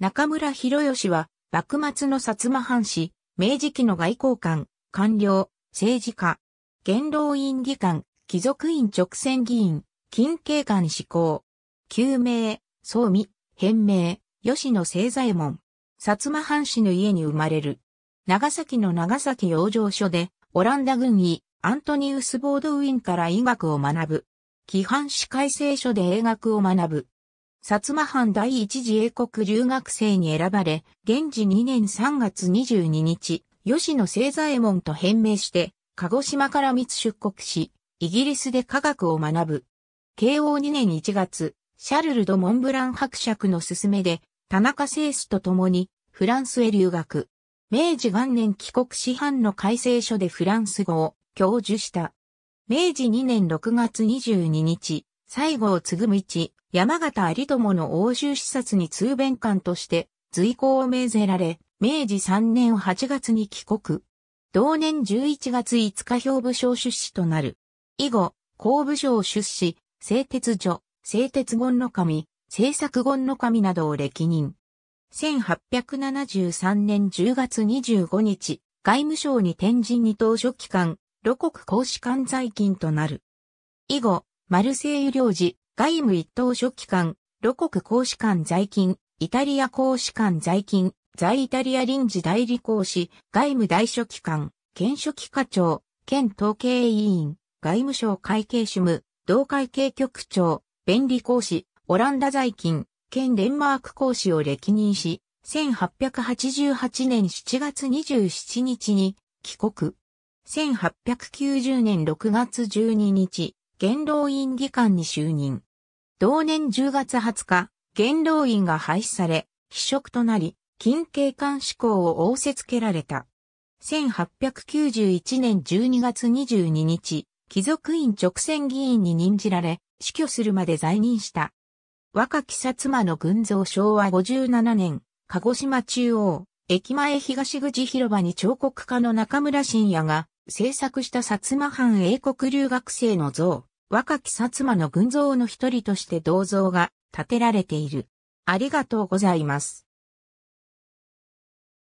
中村博義は、幕末の薩摩藩士、明治期の外交官、官僚、政治家、元老院議官、貴族院直選議員、近景官志向、救命、総美、変名、吉野清左衛門、薩摩藩士の家に生まれる。長崎の長崎養生所で、オランダ軍医、アントニウス・ボードウィンから医学を学ぶ。規範史改正書で英学を学ぶ。薩摩藩第一次英国留学生に選ばれ、現時2年3月22日、吉野清左衛門と変名して、鹿児島から密出国し、イギリスで科学を学ぶ。慶応2年1月、シャルル・ド・モンブラン伯爵の勧めで、田中聖子と共にフランスへ留学。明治元年帰国師範の改正書でフランス語を教授した。明治2年6月22日、西郷継ぐ道、山形有友の欧州視察に通弁官として随行を命ぜられ、明治3年8月に帰国。同年11月5日兵部省出資となる。以後、公部省出資、製鉄所、製鉄言の神、製作言の神などを歴任。1873年10月25日、外務省に天神に当書機関、露国公使館在勤となる。以後、マルセイユ領事、外務一等書記官、露国公使館在勤、イタリア公使館在勤、在イタリア臨時代理公使、外務大書記官、県書記課長、県統計委員、外務省会計主務、同会計局長、便利公使、オランダ在勤、県デンマーク公使を歴任し、1888年7月27日に帰国。1890年6月12日、元老院議官に就任。同年10月20日、元老院が廃止され、非職となり、近景官志向を仰せつけられた。1891年12月22日、貴族院直選議員に任じられ、死去するまで在任した。若き薩摩の群像昭和57年、鹿児島中央、駅前東口広場に彫刻家の中村信也が制作した薩摩藩英国留学生の像、若き薩摩の群像の一人として銅像が建てられている。ありがとうございます。